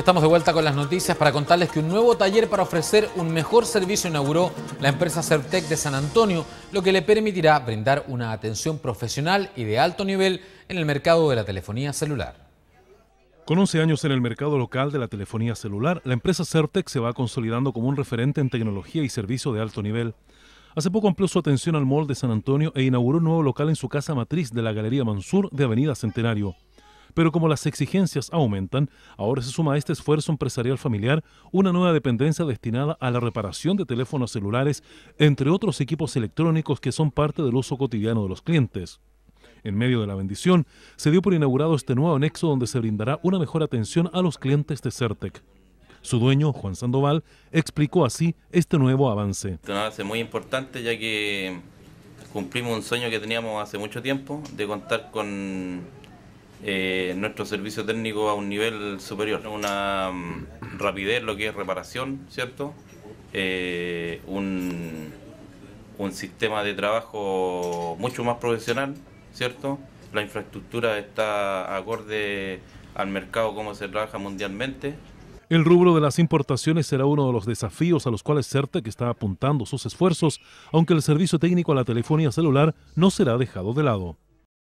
estamos de vuelta con las noticias para contarles que un nuevo taller para ofrecer un mejor servicio inauguró la empresa Certec de San Antonio, lo que le permitirá brindar una atención profesional y de alto nivel en el mercado de la telefonía celular. Con 11 años en el mercado local de la telefonía celular, la empresa Certec se va consolidando como un referente en tecnología y servicio de alto nivel. Hace poco amplió su atención al Mall de San Antonio e inauguró un nuevo local en su casa matriz de la Galería Mansur de Avenida Centenario. Pero como las exigencias aumentan, ahora se suma a este esfuerzo empresarial familiar una nueva dependencia destinada a la reparación de teléfonos celulares, entre otros equipos electrónicos que son parte del uso cotidiano de los clientes. En medio de la bendición, se dio por inaugurado este nuevo anexo donde se brindará una mejor atención a los clientes de Certec. Su dueño, Juan Sandoval, explicó así este nuevo avance. Este muy importante ya que cumplimos un sueño que teníamos hace mucho tiempo de contar con eh, nuestro servicio técnico a un nivel superior. Una mm, rapidez, lo que es reparación, ¿cierto? Eh, un, un sistema de trabajo mucho más profesional, ¿cierto? La infraestructura está acorde al mercado como se trabaja mundialmente. El rubro de las importaciones será uno de los desafíos a los cuales CERTEC está apuntando sus esfuerzos, aunque el servicio técnico a la telefonía celular no será dejado de lado.